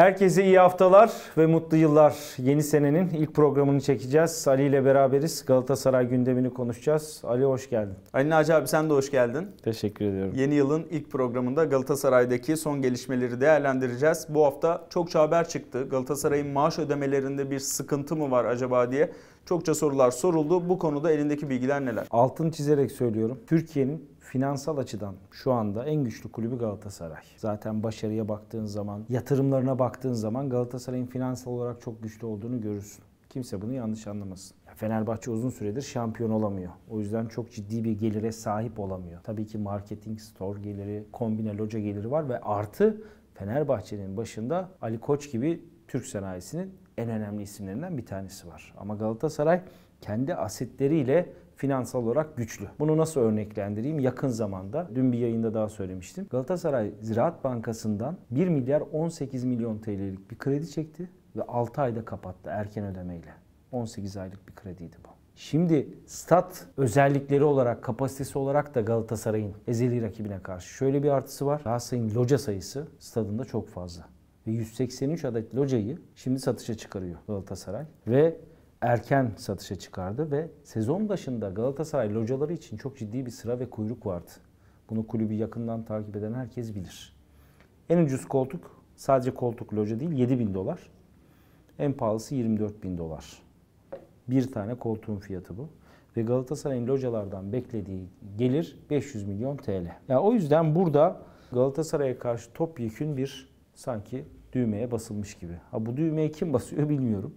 Herkese iyi haftalar ve mutlu yıllar. Yeni senenin ilk programını çekeceğiz. Ali ile beraberiz. Galatasaray gündemini konuşacağız. Ali hoş geldin. Ali Naci abi sen de hoş geldin. Teşekkür ediyorum. Yeni yılın ilk programında Galatasaray'daki son gelişmeleri değerlendireceğiz. Bu hafta çokça haber çıktı. Galatasaray'ın maaş ödemelerinde bir sıkıntı mı var acaba diye çokça sorular soruldu. Bu konuda elindeki bilgiler neler? Altın çizerek söylüyorum. Türkiye'nin finansal açıdan şu anda en güçlü kulübü Galatasaray. Zaten başarıya baktığın zaman, yatırımlarına baktığın zaman Galatasaray'ın finansal olarak çok güçlü olduğunu görürsün. Kimse bunu yanlış anlamasın. Fenerbahçe uzun süredir şampiyon olamıyor. O yüzden çok ciddi bir gelire sahip olamıyor. Tabii ki marketing, store geliri, kombine loca geliri var ve artı Fenerbahçe'nin başında Ali Koç gibi Türk sanayisinin en önemli isimlerinden bir tanesi var. Ama Galatasaray kendi asetleriyle finansal olarak güçlü. Bunu nasıl örneklendireyim? Yakın zamanda, dün bir yayında daha söylemiştim. Galatasaray Ziraat Bankası'ndan 1 milyar 18 milyon TL'lik bir kredi çekti ve 6 ayda kapattı erken ödemeyle. 18 aylık bir krediydi bu. Şimdi stat özellikleri olarak, kapasitesi olarak da Galatasaray'ın ezeli rakibine karşı şöyle bir artısı var. Galatasaray'ın loca sayısı stadında çok fazla ve 183 adet locayı şimdi satışa çıkarıyor Galatasaray. Ve erken satışa çıkardı ve sezon başında Galatasaray locaları için çok ciddi bir sıra ve kuyruk vardı. Bunu kulübü yakından takip eden herkes bilir. En ucuz koltuk sadece koltuk loca değil 7 bin dolar. En pahalısı 24 bin dolar. Bir tane koltuğun fiyatı bu. Ve Galatasaray'ın localardan beklediği gelir 500 milyon TL. Yani o yüzden burada Galatasaray'a karşı topyekün bir sanki düğmeye basılmış gibi. Ha bu düğmeye kim basıyor bilmiyorum.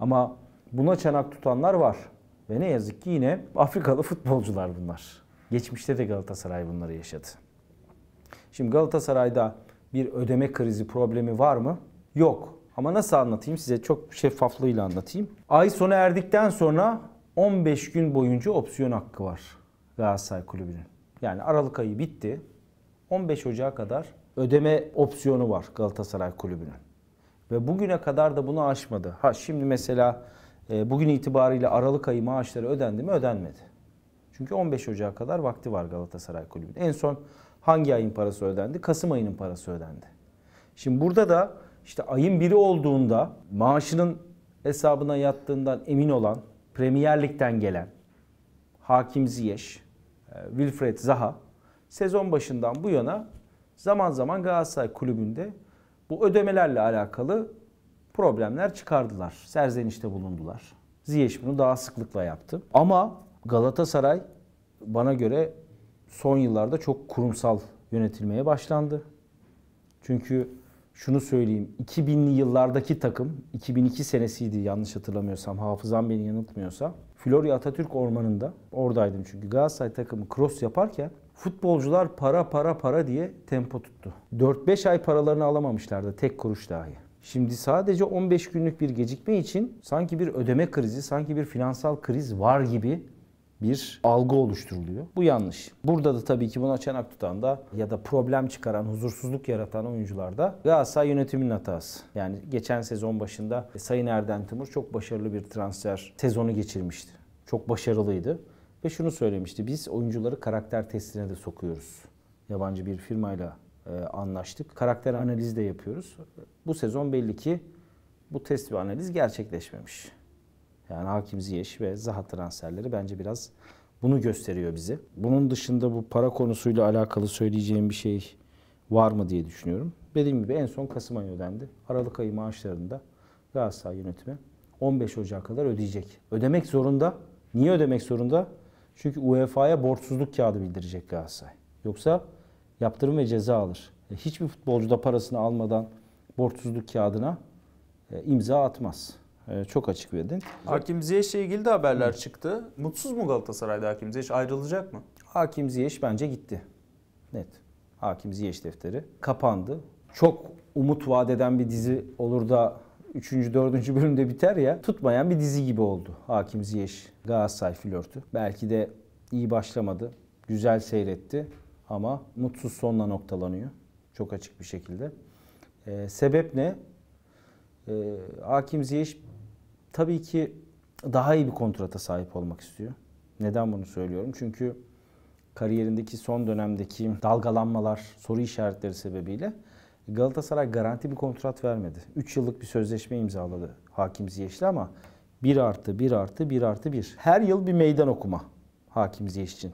Ama Buna çanak tutanlar var. Ve ne yazık ki yine Afrikalı futbolcular bunlar. Geçmişte de Galatasaray bunları yaşadı. Şimdi Galatasaray'da bir ödeme krizi problemi var mı? Yok. Ama nasıl anlatayım size çok şeffaflığıyla anlatayım. Ay sona erdikten sonra 15 gün boyunca opsiyon hakkı var Galatasaray Kulübü'nün. Yani Aralık ayı bitti. 15 Ocağı kadar ödeme opsiyonu var Galatasaray Kulübü'nün. Ve bugüne kadar da bunu aşmadı. Ha şimdi mesela e, bugün itibariyle Aralık ayı maaşları ödendi mi ödenmedi. Çünkü 15 Ocak'a kadar vakti var Galatasaray Kulübü'nün. En son hangi ayın parası ödendi? Kasım ayının parası ödendi. Şimdi burada da işte ayın biri olduğunda maaşının hesabına yattığından emin olan Premier Lig'den gelen Hakim Ziyech, e, Wilfred Zaha sezon başından bu yana zaman zaman Galatasaray Kulübü'nde bu ödemelerle alakalı problemler çıkardılar. Serzenişte bulundular. Ziyech bunu daha sıklıkla yaptı. Ama Galatasaray bana göre son yıllarda çok kurumsal yönetilmeye başlandı. Çünkü şunu söyleyeyim 2000'li yıllardaki takım 2002 senesiydi yanlış hatırlamıyorsam hafızam beni yanıltmıyorsa Florya Atatürk Ormanı'nda oradaydım çünkü Galatasaray takımı cross yaparken futbolcular para para para diye tempo tuttu. 4-5 ay paralarını alamamışlardı tek kuruş dahi. Şimdi sadece 15 günlük bir gecikme için sanki bir ödeme krizi, sanki bir finansal kriz var gibi bir algı oluşturuluyor. Bu yanlış. Burada da tabii ki buna çanak tutan da ya da problem çıkaran, huzursuzluk yaratan oyuncular da Galatasaray yönetiminin hatası. Yani geçen sezon başında Sayın Erden Timur çok başarılı bir transfer sezonu geçirmişti. Çok başarılıydı. Ve şunu söylemişti. Biz oyuncuları karakter testine de sokuyoruz. Yabancı bir firmayla e, anlaştık. Karakter analizi de yapıyoruz. Bu sezon belli ki bu test ve analiz gerçekleşmemiş. Yani Hakim Ziyech ve Zaha transferleri bence biraz bunu gösteriyor bize. Bunun dışında bu para konusuyla alakalı söyleyeceğim bir şey var mı diye düşünüyorum. Dediğim gibi en son Kasım ayı ödendi. Aralık ayı maaşlarında Galatasaray yönetimi 15 Ocak'a kadar ödeyecek. Ödemek zorunda. Niye ödemek zorunda? Çünkü UEFA'ya borçsuzluk kağıdı bildirecek Galatasaray. Yoksa yaptırım ve ceza alır. E, hiçbir futbolcu da parasını almadan borçsuzluk kağıdına e, imza atmaz. E, çok açık verdin. Hakim Ziyech'le ilgili de haberler Hı. çıktı. Mutsuz mu Galatasaray'da Hakim Ziyech? Ayrılacak mı? Hakim Ziyech bence gitti. Net. Hakim Ziyech defteri kapandı. Çok umut vaat eden bir dizi olur da 3. 4. bölümde biter ya tutmayan bir dizi gibi oldu Hakim Ziyech Galatasaray flörtü. Belki de iyi başlamadı, güzel seyretti ama mutsuz sonla noktalanıyor. Çok açık bir şekilde. E, sebep ne? E, Hakim Ziyech tabii ki daha iyi bir kontrata sahip olmak istiyor. Neden bunu söylüyorum? Çünkü kariyerindeki son dönemdeki dalgalanmalar, soru işaretleri sebebiyle Galatasaray garanti bir kontrat vermedi. 3 yıllık bir sözleşme imzaladı Hakim Ziyeş'le ama 1 artı 1 artı 1 artı 1. Her yıl bir meydan okuma Hakim Ziyeş için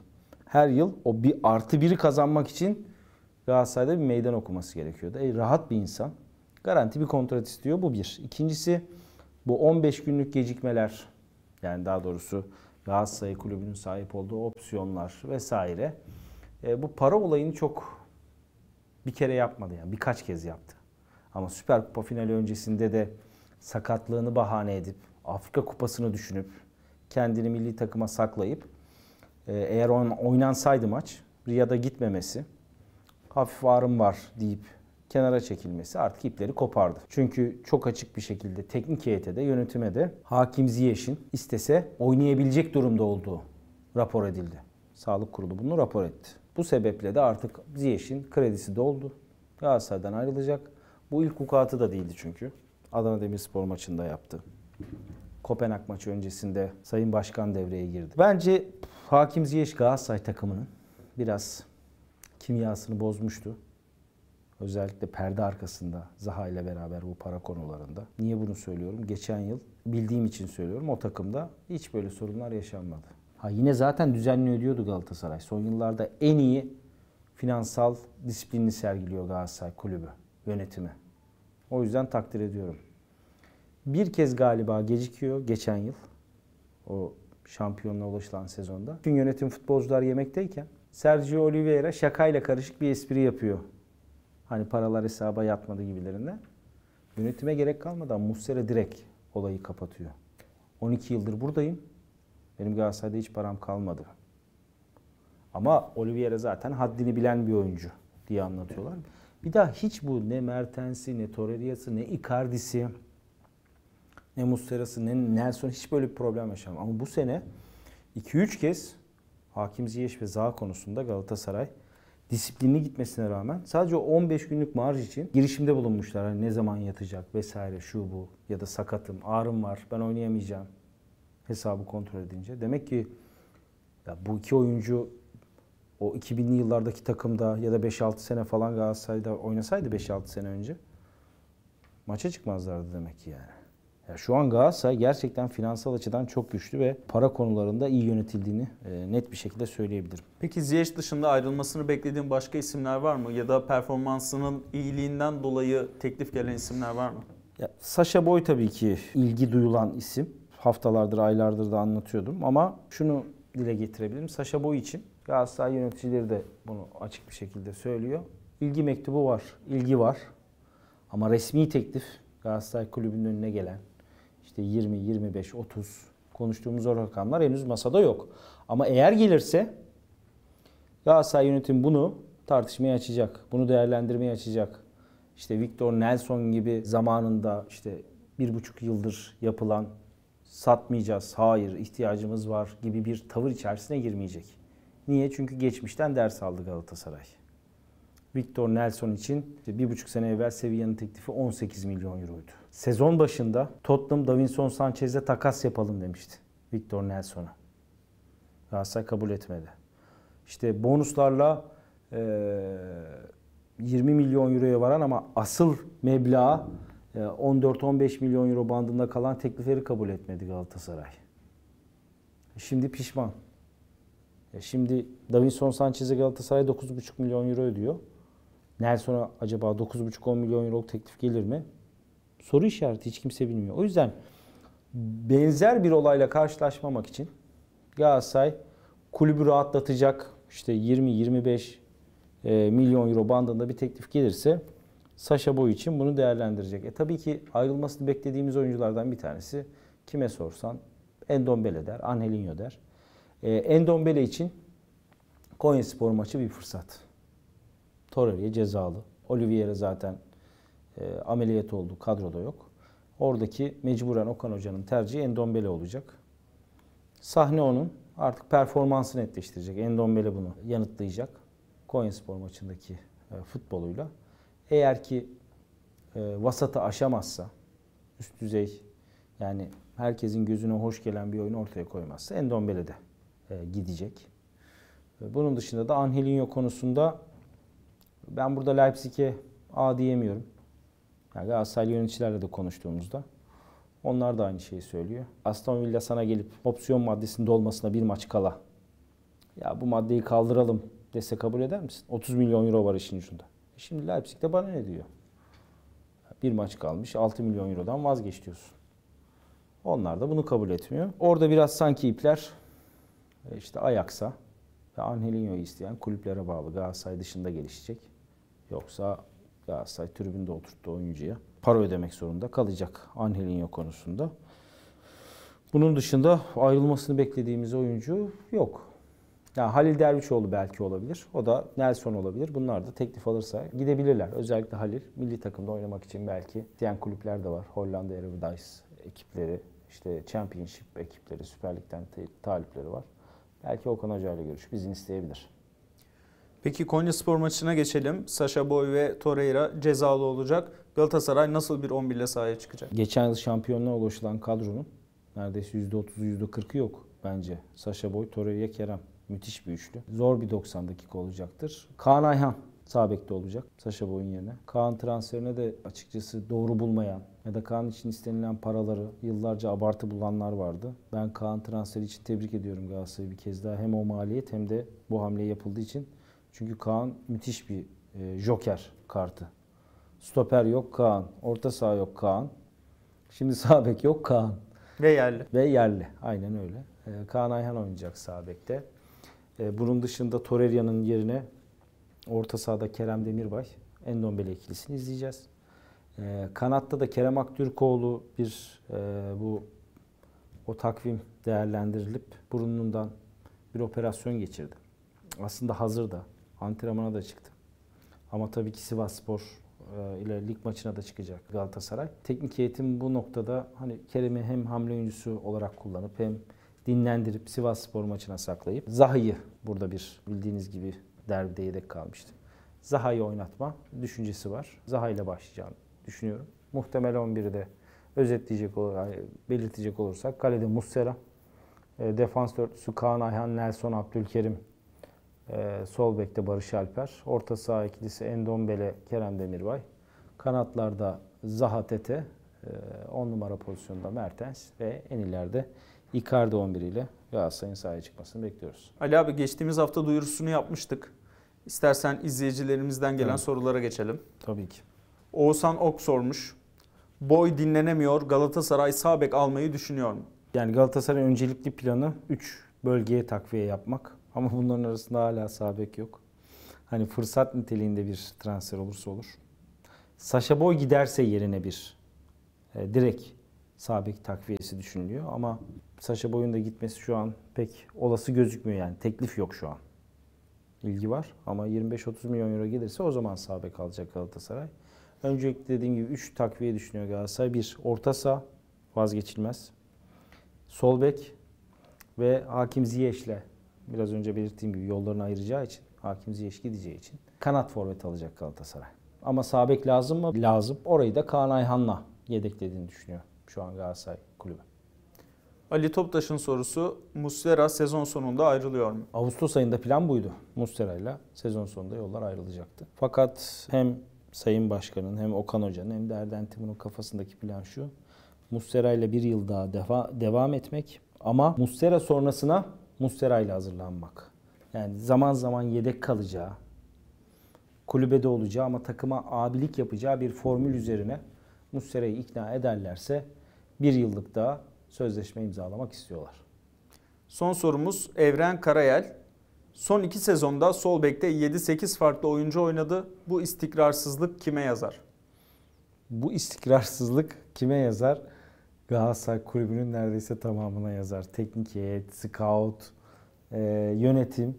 her yıl o bir artı biri kazanmak için Galatasaray'da bir meydan okuması gerekiyordu. E, rahat bir insan. Garanti bir kontrat istiyor. Bu bir. İkincisi bu 15 günlük gecikmeler yani daha doğrusu Galatasaray kulübünün sahip olduğu opsiyonlar vesaire. E, bu para olayını çok bir kere yapmadı yani birkaç kez yaptı. Ama Süper Kupa finali öncesinde de sakatlığını bahane edip Afrika Kupası'nı düşünüp kendini milli takıma saklayıp ee, eğer oynansaydı maç Riyad'a gitmemesi, hafif ağrım var deyip kenara çekilmesi artık ipleri kopardı. Çünkü çok açık bir şekilde teknik heyete de yönetime de Hakim Ziyeş'in istese oynayabilecek durumda olduğu rapor edildi. Sağlık Kurulu bunu rapor etti. Bu sebeple de artık Ziyeş'in kredisi doldu. Galatasaray'dan ayrılacak. Bu ilk hukukatı da değildi çünkü. Adana Demirspor maçında yaptı. Kopenhag maçı öncesinde Sayın Başkan devreye girdi. Bence Hakim Ziyech Galatasaray takımının biraz kimyasını bozmuştu. Özellikle perde arkasında Zaha ile beraber bu para konularında. Niye bunu söylüyorum? Geçen yıl bildiğim için söylüyorum. O takımda hiç böyle sorunlar yaşanmadı. Ha yine zaten düzenli ödüyordu Galatasaray. Son yıllarda en iyi finansal disiplini sergiliyor Galatasaray kulübü, yönetimi. O yüzden takdir ediyorum. Bir kez galiba gecikiyor geçen yıl. O şampiyonluğa ulaşılan sezonda. Gün yönetim futbolcular yemekteyken Sergio Oliveira şakayla karışık bir espri yapıyor. Hani paralar hesaba yatmadı gibilerinde, Yönetime gerek kalmadan Muslera direkt olayı kapatıyor. 12 yıldır buradayım. Benim Galatasaray'da hiç param kalmadı. Ama Oliveira zaten haddini bilen bir oyuncu diye anlatıyorlar. Bir daha hiç bu ne Mertens'i, ne Torreira'sı, ne Icardi'si, ne Musterası ne Nelson hiç böyle bir problem yaşamadı. Ama bu sene 2-3 kez Hakim Ziyech ve Zaha konusunda Galatasaray disiplinli gitmesine rağmen sadece 15 günlük marj için girişimde bulunmuşlar. Hani ne zaman yatacak vesaire şu bu ya da sakatım, ağrım var, ben oynayamayacağım hesabı kontrol edince. Demek ki ya bu iki oyuncu o 2000'li yıllardaki takımda ya da 5-6 sene falan Galatasaray'da oynasaydı 5-6 sene önce maça çıkmazlardı demek ki yani. Ya şu an Galatasaray gerçekten finansal açıdan çok güçlü ve para konularında iyi yönetildiğini e, net bir şekilde söyleyebilirim. Peki Ziyech dışında ayrılmasını beklediğin başka isimler var mı? Ya da performansının iyiliğinden dolayı teklif gelen isimler var mı? Ya, Sasha Boy tabii ki ilgi duyulan isim. Haftalardır, aylardır da anlatıyordum ama şunu dile getirebilirim. Sasha Boy için Galatasaray yöneticileri de bunu açık bir şekilde söylüyor. İlgi mektubu var, ilgi var. Ama resmi teklif Galatasaray Kulübü'nün önüne gelen, işte 20, 25, 30 konuştuğumuz o rakamlar henüz masada yok. Ama eğer gelirse Galatasaray yönetim bunu tartışmaya açacak. Bunu değerlendirmeye açacak. İşte Victor Nelson gibi zamanında işte bir buçuk yıldır yapılan satmayacağız, hayır ihtiyacımız var gibi bir tavır içerisine girmeyecek. Niye? Çünkü geçmişten ders aldı Galatasaray. Victor Nelson için işte bir buçuk sene evvel Sevilla'nın teklifi 18 milyon euroydu. Sezon başında Tottenham Davinson Sanchez'e takas yapalım demişti Victor Nelson'a. Galatasaray kabul etmedi. İşte bonuslarla e, 20 milyon euroya varan ama asıl meblağı 14-15 milyon euro bandında kalan teklifleri kabul etmedi Galatasaray. Şimdi pişman. E, şimdi Davinson Sanchez'e Galatasaray 9,5 milyon euro ödüyor. Nelson'a acaba 9,5-10 milyon euro teklif gelir mi? Soru işareti hiç kimse bilmiyor. O yüzden benzer bir olayla karşılaşmamak için Galatasaray kulübü rahatlatacak işte 20-25 e, milyon euro bandında bir teklif gelirse Sasha Boy için bunu değerlendirecek. E tabii ki ayrılmasını beklediğimiz oyunculardan bir tanesi kime sorsan Endombele der, Angelinho der. E, Endombele için Konya Spor maçı bir fırsat. Torreira cezalı. Olivier'e zaten e, ameliyat oldu. Kadroda yok. Oradaki mecburen Okan Hoca'nın tercihi Endombele olacak. Sahne onun. Artık performansını netleştirecek. Endombele bunu yanıtlayacak. Konyaspor maçındaki e, futboluyla. Eğer ki e, vasatı aşamazsa, üst düzey yani herkesin gözüne hoş gelen bir oyun ortaya koymazsa Endombele de e, gidecek. E, bunun dışında da Angelinho konusunda ben burada Leipzig'e A diyemiyorum. Yani Galatasaraylı yöneticilerle de konuştuğumuzda. Onlar da aynı şeyi söylüyor. Aston Villa sana gelip opsiyon maddesinde olmasına bir maç kala. Ya bu maddeyi kaldıralım dese kabul eder misin? 30 milyon euro var işin ucunda. E şimdi Leipzig de bana ne diyor? Bir maç kalmış 6 milyon eurodan vazgeç diyorsun. Onlar da bunu kabul etmiyor. Orada biraz sanki ipler e, işte Ajax'a ve Angelinho'yu isteyen kulüplere bağlı. Galatasaray dışında gelişecek. Yoksa Galatasaray tribünde oturttu oyuncuya para ödemek zorunda kalacak Angelinho konusunda. Bunun dışında ayrılmasını beklediğimiz oyuncu yok. Yani Halil Dervişoğlu belki olabilir. O da Nelson olabilir. Bunlar da teklif alırsa gidebilirler. Özellikle Halil milli takımda oynamak için belki diyen kulüpler de var. Hollanda Eredivisie ekipleri, işte Championship ekipleri, Süper Lig'den talipleri var. Belki Okan Hoca ile görüşüp izin isteyebilir. Peki Konya Spor maçına geçelim. Sasha Boy ve Torreira cezalı olacak. Galatasaray nasıl bir 11 ile sahaya çıkacak? Geçen yıl şampiyonluğa ulaşılan kadronun neredeyse %30'u %40'ı yok bence. Sasha Boy, Torreira, Kerem. Müthiş bir üçlü. Zor bir 90 dakika olacaktır. Kaan Ayhan sabekte olacak Sasha Boy'un yerine. Kaan transferine de açıkçası doğru bulmayan ya da Kaan için istenilen paraları yıllarca abartı bulanlar vardı. Ben Kaan transferi için tebrik ediyorum Galatasaray'ı bir kez daha. Hem o maliyet hem de bu hamle yapıldığı için çünkü Kaan müthiş bir e, joker kartı. Stoper yok Kaan. Orta saha yok Kaan. Şimdi sağ bek yok Kaan. Ve yerli. Ve yerli. Aynen öyle. E, Kaan Ayhan oynayacak sağ bekte. E, bunun dışında Torreira'nın yerine orta sahada Kerem Demirbay, Endombele ikilisini izleyeceğiz. E, kanatta da Kerem Aktürkoğlu bir e, bu o takvim değerlendirilip burunundan bir operasyon geçirdi. Aslında hazır da antrenmana da çıktı. Ama tabii ki Sivas Spor e, ile lig maçına da çıkacak Galatasaray. Teknik eğitim bu noktada hani Kerem'i hem hamle oyuncusu olarak kullanıp hem dinlendirip Sivas Spor maçına saklayıp Zaha'yı burada bir bildiğiniz gibi derbide yedek kalmıştı. Zaha'yı oynatma düşüncesi var. Zaha ile başlayacağını düşünüyorum. Muhtemel 11'i de özetleyecek olarak, belirtecek olursak kalede Muslera, e, defans dörtlüsü Kaan Ayhan, Nelson Abdülkerim, ee, sol bekte Barış Alper. Orta saha ikilisi Endombele, Kerem Demirbay. Kanatlarda Zaha Tete, 10 ee, numara pozisyonda Mertens ve en ileride Icardi 11 ile Galatasaray'ın sahaya çıkmasını bekliyoruz. Ali abi geçtiğimiz hafta duyurusunu yapmıştık. İstersen izleyicilerimizden gelen evet. sorulara geçelim. Tabii ki. Oğuzhan Ok sormuş. Boy dinlenemiyor. Galatasaray sağ bek almayı düşünüyor mu? Yani Galatasaray öncelikli planı 3 bölgeye takviye yapmak. Ama bunların arasında hala Sabek yok. Hani fırsat niteliğinde bir transfer olursa olur. Sasha Boy giderse yerine bir e, direkt Sabek takviyesi düşünülüyor ama Sasha Boy'un da gitmesi şu an pek olası gözükmüyor yani. Teklif yok şu an. İlgi var ama 25-30 milyon euro gelirse o zaman Sabek alacak Galatasaray. Öncelikle dediğim gibi 3 takviye düşünüyor Galatasaray. Bir Orta saha vazgeçilmez. Sol bek ve Hakim Ziyech'le biraz önce belirttiğim gibi yollarını ayıracağı için, hakim Ziyech gideceği için kanat forvet alacak Galatasaray. Ama Sabek lazım mı? Lazım. Orayı da Kaan Ayhan'la yedeklediğini düşünüyor şu an Galatasaray kulübü. Ali Toptaş'ın sorusu Muslera sezon sonunda ayrılıyor mu? Ağustos ayında plan buydu. Muslera ile sezon sonunda yollar ayrılacaktı. Fakat hem Sayın Başkan'ın hem Okan Hoca'nın hem de Erden Timur'un kafasındaki plan şu. Muslera ile bir yıl daha defa, devam etmek ama Muslera sonrasına Mustera ile hazırlanmak. Yani zaman zaman yedek kalacağı, kulübede olacağı ama takıma abilik yapacağı bir formül üzerine Mustera'yı ikna ederlerse bir yıllık daha sözleşme imzalamak istiyorlar. Son sorumuz Evren Karayel. Son iki sezonda sol bekte 7-8 farklı oyuncu oynadı. Bu istikrarsızlık kime yazar? Bu istikrarsızlık kime yazar? Galatasaray kulübünün neredeyse tamamına yazar. Teknik heyet, scout, e, yönetim.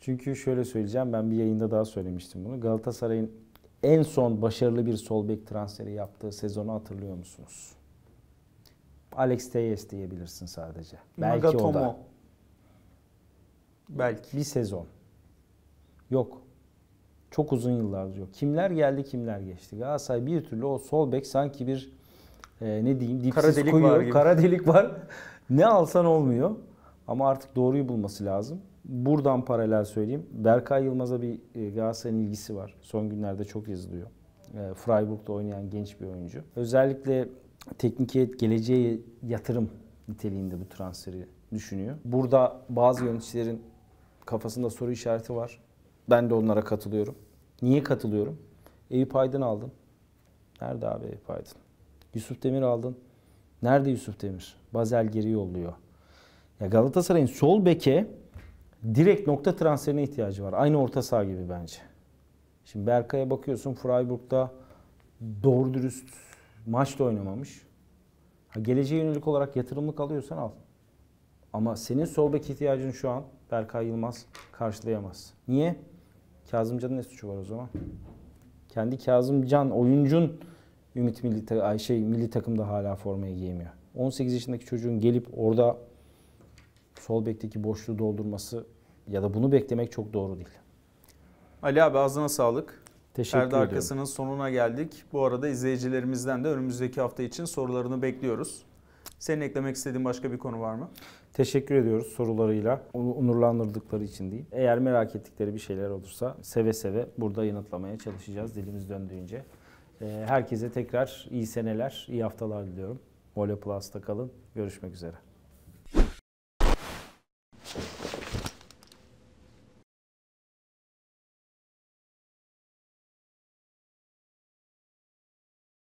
Çünkü şöyle söyleyeceğim ben bir yayında daha söylemiştim bunu. Galatasaray'ın en son başarılı bir sol bek transferi yaptığı sezonu hatırlıyor musunuz? Alex Teyes diyebilirsin sadece. Belki Nagatomo. o da. Belki. Bir sezon. Yok. Çok uzun yıllardır yok. Kimler geldi kimler geçti. Galatasaray bir türlü o sol bek sanki bir e, ne diyeyim dipsiz kara delik kuyu, var gibi. kara delik var. ne alsan olmuyor. Ama artık doğruyu bulması lazım. Buradan paralel söyleyeyim. Berkay Yılmaz'a bir e, Galatasaray'ın ilgisi var. Son günlerde çok yazılıyor. E, Freiburg'da oynayan genç bir oyuncu. Özellikle teknik heyet geleceğe yatırım niteliğinde bu transferi düşünüyor. Burada bazı yöneticilerin kafasında soru işareti var. Ben de onlara katılıyorum. Niye katılıyorum? Eyüp Aydın aldın. Nerede abi Eyüp Aydın? Yusuf Demir aldın. Nerede Yusuf Demir? Bazel geri yolluyor. Ya Galatasaray'ın sol beke direkt nokta transferine ihtiyacı var. Aynı orta saha gibi bence. Şimdi Berkay'a bakıyorsun Freiburg'da doğru dürüst maç da oynamamış. Ha, geleceğe yönelik olarak yatırımlık alıyorsan al. Ama senin sol bek ihtiyacın şu an Berkay Yılmaz karşılayamaz. Niye? Kazımcan'ın ne suçu var o zaman? Kendi Kazımcan oyuncun Ümit milli, ta- şey, milli takımda hala formayı giyemiyor. 18 yaşındaki çocuğun gelip orada sol bekteki boşluğu doldurması ya da bunu beklemek çok doğru değil. Ali abi ağzına sağlık. Teşekkür Perde ediyorum. arkasının sonuna geldik. Bu arada izleyicilerimizden de önümüzdeki hafta için sorularını bekliyoruz. Senin eklemek istediğin başka bir konu var mı? Teşekkür ediyoruz sorularıyla. Onu onurlandırdıkları için değil. Eğer merak ettikleri bir şeyler olursa seve seve burada yanıtlamaya çalışacağız dilimiz döndüğünce. Ee, herkese tekrar iyi seneler, iyi haftalar diliyorum. Volo Plus'ta kalın. Görüşmek üzere.